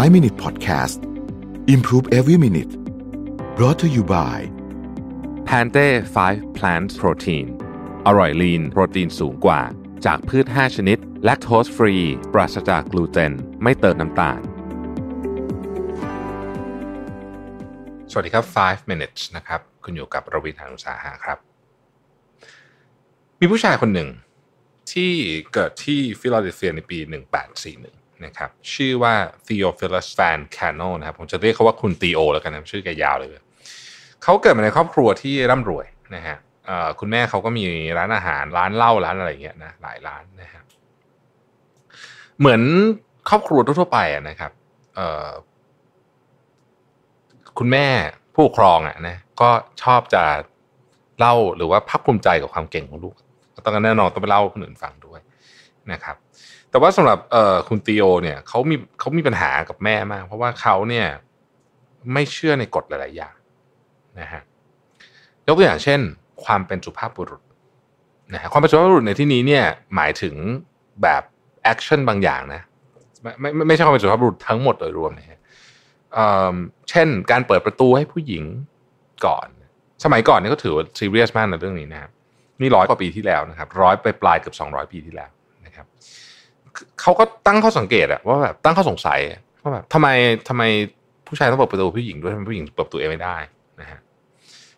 5 Minute Podcast Improve Every Minute brought to you by Pante 5 Plant Protein อร่อยลีน โปรตีนสูงกว่า จากพืช5 ชนิด แลคโตสฟรี ปราศจากกลูเตน ไม่เติมน้ำตาล สวัสดีครับ 5 minutes นะครับ คุณอยู่กับรวิทยานุสาหะครับ มีผู้ชายคนหนึ่ง ที่เกิดที่ฟิลาเดลเฟียในปี 1841นะครับชื่อว่า Theophilus Van c a n n e l นะครับผมจะเรียกเขาว่าคุณตีโอแล้วกันนะชื่อแกยาวเลย เขาเกิดมาในครอบครัวที่ร่ำรวยนะฮะคุณแม่เขาก็มีร้านอาหาร ร้านเหล้าร้านอะไรอย่างเงี้ยนะ หลายร้านนะฮะ เหมือนครอบครัวทั่วไปนะครับ คุณแม่ผู้ครองอ่ะนะก็ชอบจะเล่าหรือว่าภาคภูมิใจกับความเก่งของลูก ต้องกันแน่นอนต้องไปเล่าคนอื่นฟังด้วยนะครับแต่ว่าสำหรับเออคุณตีโอเนี่ยเขามีเขามีปัญหากับแม่มาก เพราะว่าเขาเนี่ยไม่เชื่อในกฎหลาย ๆ อย่างนะฮะยกตัวอย่างเช่น ความเป็นสุภาพบุรุษนะฮะความเป็นสุภาพบุรุษในที่นี้เนี่ยหมายถึงแบบแอคชั่นบางอย่างนะไม่ไม่ไม่ใช่ความเป็นสุภาพบุรุษทั้งหมดโดยรวมนะฮะเช่นการเปิดประตูให้ผู้หญิงก่อน สมัยก่อนเนี่ยก็ถือว่าซีเรียสมากในเรื่องนี้นะครับนี่ร้อยกว่าปีที่แล้วนะครับ ร้อยไปปลายเกือบสองร้อยปีที่แล้วครับเขาก็ตั้งข้อสังเกตอะว่าแบบตั้งข้อสงสัยว่าแบบทำไมทำไมผู้ชายต้องเปิดประตูผู้หญิงด้วยทำไมผู้หญิงเปิดประตูเองไม่ได้นะฮะ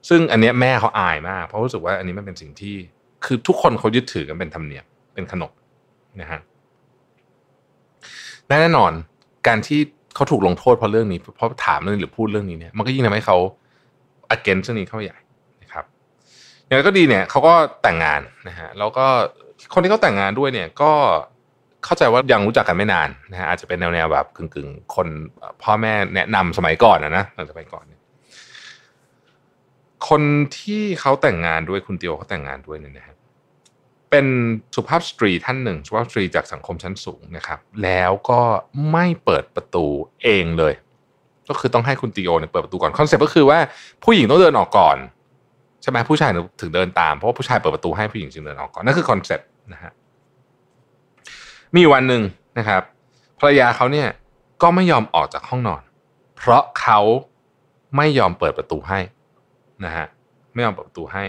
ซึ่งอันนี้แม่เขาอายมาก เพราะรู้สึกว่าอันนี้มันเป็นสิ่งที่ คือทุกคนเขายึดถือกันเป็นธรรมเนียมเป็นขนบนะฮะแน่นอนการที่เขาถูกลงโทษเพราะเรื่องนี้ เพราะถามเรื่องนี้หรือพูดเรื่องนี้เนี่ย มันก็ยิ่งทำให้เขาอักเก s เรื่องนี้เข้าใหญ่อย่างไรก็ดีเนี่ยเขาก็แต่งงานนะฮะแล้วก็คนที่เขาแต่งงานด้วยเนี่ยก็เข้าใจว่ายังรู้จักกันไม่นานนะฮะอาจจะเป็นแนวแนวแบบกึ่งๆคนพ่อแม่แนะนำสมัยก่อนนะนะสมัยก่อนเนี่ยคนที่เขาแต่งงานด้วยคุณเตียวเขาแต่งงานด้วยเนี่ยนะฮะเป็นสุภาพสตรีท่านหนึ่งสุภาพสตรีจากสังคมชั้นสูงนะครับแล้วก็ไม่เปิดประตูเองเลย ก็คือต้องให้คุณตีโอเนี่ยเปิดประตูก่อนคอนเซ็ปต์ก็คือว่าผู้หญิงต้องเดินออกก่อนใช่ไหมผู้ชายถึงเดินตามเพราะว่าผู้ชายเปิดประตูให้ผู้หญิงจึงเดินออกก่อนนั่นคือคอนเซ็ปต์นะฮะมีวันหนึ่งนะครับ ภรรยาเขาเนี่ยก็ไม่ยอมออกจากห้องนอน เพราะเขาไม่ยอมเปิดประตูให้นะฮะไม่ยอมเปิดประตูให้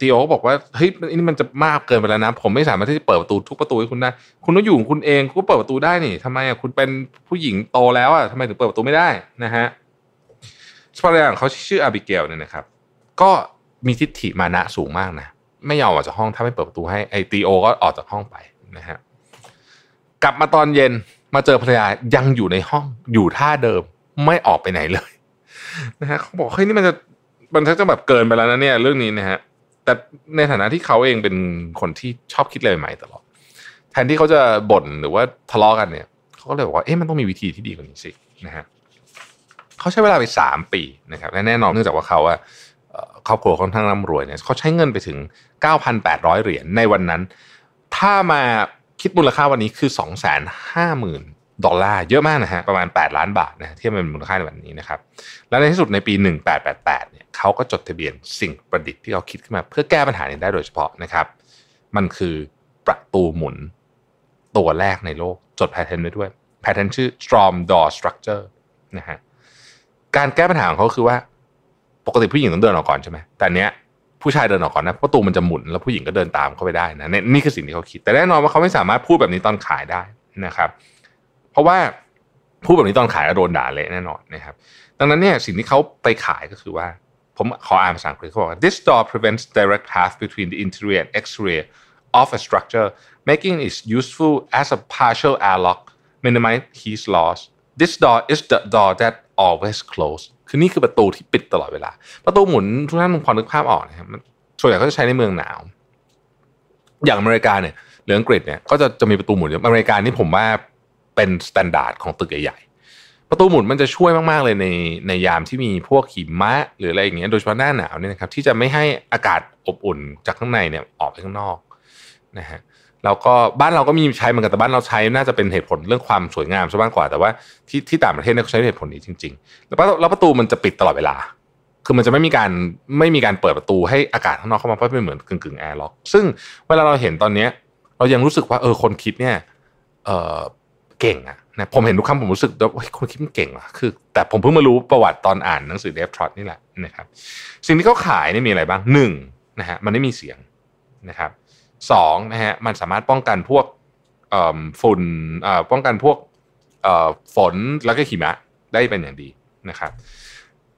ตีโอบอกว่าเฮ้ยนี่มันจะมากเกินไปแล้วนะผมไม่สามารถที่จะเปิดประตูทุกประตูให้คุณได้คุณต้องอยู่คุณเอง คุณเปิดประตูได้นี่ทำไมอ่ะคุณ เป็นผู้หญิงโตแล้วอ่ะทำไมถึงเปิดประตูไม่ได้นะฮะเภรรยาของเขาชื่ออาบิเกลเนี่ยนะครับ ก็มีทิฏฐิมานะสูงมากนะไม่ยอมออกจากห้องถ้าไม่เปิดประตูให้ไอตีโอก็ออกจากห้องไปนะฮะกลับมาตอนเย็นมาเจอภรรยายังอยู่ในห้องอยู่ท่าเดิมไม่ออกไปไหนเลยนะฮะเขาบอกเฮ้ยนี่มันจะมันจะแบบเกินไปแล้วนะเนี่ย เรื่องนี้นะฮะแต่ในฐานะที่เขาเองเป็นคนที่ชอบคิดอะไรใหม่ตลอด แทนที่เขาจะบ่นหรือว่าทะเลาะกันเนี่ยเขาก็เลยบอกว่าเอ๊ะมันต้องมีวิธีที่ดีกว่านี้สินะฮะเขาใช้เวลาไป 3 ปีนะครับและแน่นอนเนื่องจากว่าเขาอะครอบครัวค่อนข้างร่ำรวยเนี่ยเขาใช้เงินไปถึง 9,800 เหรียญ ในวันนั้น ถ้ามาคิดมูลค่าวันนี้คือ 250,000 ดอลลาร์เยอะมากนะฮะประมาณ 8 ล้านบาทนะที่เป็นมูลค่าในวันนี้นะครับ และในที่สุดในปี 1888เนี่ยเขาก็จดทะเบียนสิ่งประดิษฐ์ที่เขาคิดขึ้นมาเพื่อแก้ปัญหานี้ได้โดยเฉพาะนะครับ มันคือประตูหมุนตัวแรกในโลกจดแพทเทนไว้ด้วยแพทเทนชื่อ Strom Door Structure นะฮะการแก้ปัญหาของเขาคือว่าปกติผู้หญิงต้องเดินออกก่อนใช่ไหมแต่เนี้ยผู้ชายเดินออกก่อนนะประตูมันจะหมุนแล้วผู้หญิงก็เดินตามเข้าไปได้นะ นี่คือสิ่งที่เขาคิด แต่แน่นอนว่าเขาไม่สามารถพูดแบบนี้ตอนขายได้นะครับ เพราะว่าพูดแบบนี้ตอนขายโดนด่าเละแน่นอนนะครับ ดังนั้นเนี่ยสิ่งที่เขาไปขายก็คือว่าผมขออ่านภาษาอังกฤษเขาบอกว่า this door prevents direct path between the interior and exterior of a structure making it useful as a partial airlock minimize heat loss this door is the door that always closed คือนี่คือประตูที่ปิดตลอดเวลาประตูหมุนทุกท่านพอนึกภาพออกนะครับส่วนใหญ่ก็จะใช้ในเมืองหนาว อย่างอเมริกาเนี่ยหรืออังกฤษเนี่ยก็จะจะมีประตูหมุนอเมริกานี่ผมว่าเป็นมาตรฐานของตึกใหญ่ๆประตูหมุนมันจะช่วยมากๆเลยในในยามที่มีพวกหิมะหรืออะไรอย่างเงี้ยโดยเฉพาะหน้าหนาวเนี่ยนะครับที่จะไม่ให้อากาศอบอุ่นจากข้างในเนี่ยออกไปข้างนอกนะฮะแล้วก็บ้านเราก็มีใช้เหมือนกันแต่บ้านเราใช้น่าจะเป็นเหตุผลเรื่องความสวยงามซะมากกว่า แต่ว่าที่ที่ต่างประเทศเนี่ยเขาใช้เหตุผลนี้จริงๆแล้วประตูมันจะปิดตลอดเวลาคือมันจะไม่มีการไม่มีการเปิดประตูให้อากาศข้างนอกเข้ามาเพราะเป็นเหมือนกึ่งกึ่งแอร์ล็อกซึ่งเวลาเราเห็นตอนเนี้ยเรายังรู้สึกว่าเออคนคิดเนี่ยเออเก่งอะนะผมเห็นทุกคำผมรู้สึกว่าคนคิดมันเก่งอะคือ แต่ผมเพิ่งมารู้ประวัติตอนอ่านหนังสือเดฟทรอตนี่แหละนะครับสิ่งที่เขาขายนี่มีอะไรบ้างหนึ่งนะฮะมันไม่มีเสียงนะครับสองนะฮะมันสามารถป้องกันพวกฝุ่นป้องกันพวกฝนแล้วก็หิมะได้เป็นอย่างดีนะครับ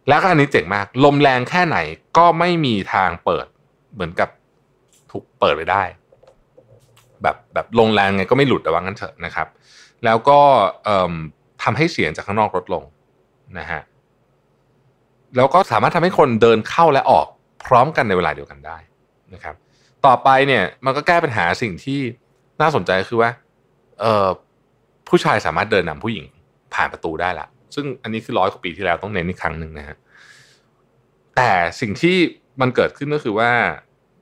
แล้วก็อันนี้เจ๋งมาก ลมแรงแค่ไหนก็ไม่มีทางเปิด เหมือนกับถูกเปิดไปได้ แบบแบบลงแรงไงก็ไม่หลุดแต่ว่างั้นเถอะนะครับ แล้วก็ทำให้เสียงจากข้างนอกลดลงนะฮะแล้วก็สามารถทำให้คนเดินเข้าและออกพร้อมกันในเวลาเดียวกันได้นะครับต่อไปเนี่ยมันก็แก้ปัญหาสิ่งที่น่าสนใจคือว่าเออผู้ชายสามารถเดินนำผู้หญิงผ่านประตูได้ละซึ่งอันนี้คือร้อยกว่าปีที่แล้วต้องเน้นอีกครั้งหนึ่งนะฮะแต่สิ่งที่มันเกิดขึ้นก็คือว่า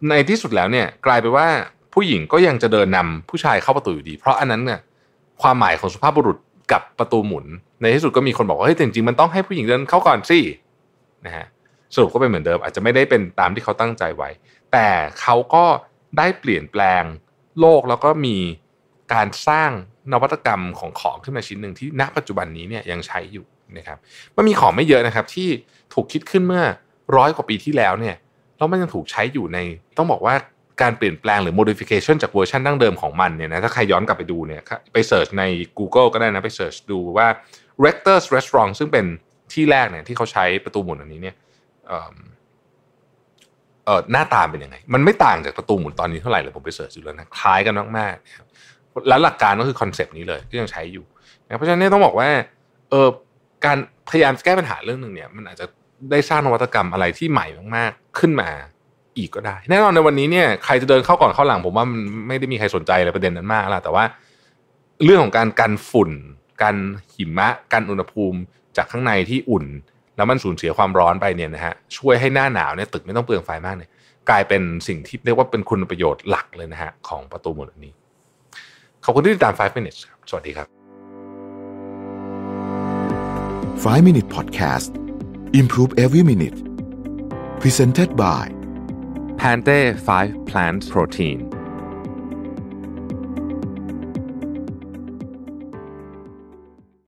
ในที่สุดแล้วเนี่ยกลายไปว่าผู้หญิงก็ยังจะเดินนำผู้ชายเข้าประตูอยู่ดี เพราะอันนั้นเนี่ยความหมายของสุภาพบุรุษกับประตูหมุน ในที่สุดก็มีคนบอกว่าเฮ้ยจริงจริงมันต้องให้ผู้หญิงเดินเข้าก่อนสินะฮะสรุปก็เป็นเหมือนเดิมอาจจะไม่ได้เป็นตามที่เขาตั้งใจไว้ แต่เขาก็ได้เปลี่ยนแปลงโลกแล้วก็มีการสร้างนวัตกรรมของของขึ้นมาชิ้นหนึ่งที่ณปัจจุบันนี้เนี่ยยังใช้อยู่นะครับมันมีของไม่เยอะนะครับที่ถูกคิดขึ้นเมื่อร้อยกว่าปีที่แล้วเนี่ยแล้วมันยังถูกใช้อยู่ใน ต้องบอกว่าการเปลี่ยนแปลงหรือ modification จากเวอร์ชันดั้งเดิมของมันเนี่ยนะถ้าใครย้อนกลับไปดูเนี่ยไปเสิร์ชใน Google ก็ได้นะไปเสิร์ชดูว่า Rector's Restaurant ซึ่งเป็นที่แรกเนี่ยที่เขาใช้ประตูหมุนอันนี้เนี่ยเออหน้าตาเป็นยังไงมันไม่ต่างจากประตูหมุนตอนนี้เท่าไหร่เลยผมไปเสิร์ชอยู่แล้วนะคล้ายกันมากๆแล้วหลักการก็คือคอนเซปต์นี้เลยที่ยังใช้อยู่ เพราะฉะนั้นต้องบอกว่าเออการพยายามแก้ปัญหาเรื่องหนึ่งเนี่ยมันอาจจะได้สร้างนวัตกรรมอะไรที่ใหม่มากๆขึ้นมาอีกก็ได้ แน่นอนในวันนี้เนี่ย ใครจะเดินเข้าก่อนเข้าหลังผมว่า มันไม่ได้มีใครสนใจอะไรประเด็นนั้นมากละแต่ว่า เรื่องของการกันฝุ่นกันหิมะกันอุณหภูมิจากข้างในที่อุ่นแล้วมันสูญเสียความร้อนไปเนี่ยนะฮะช่วยให้หน้าหนาวเนี่ยตึกไม่ต้องเปลืองไฟมากเนี่ยกลายเป็นสิ่งที่เรียกว่าเป็นคุณประโยชน์หลักเลยนะฮะของประตูหมดนี้ ขอบคุณที่ติดตาม 5 minutes ครับสวัสดีครับ 5 minute podcast improve every minute presented by Pante 5 plant protein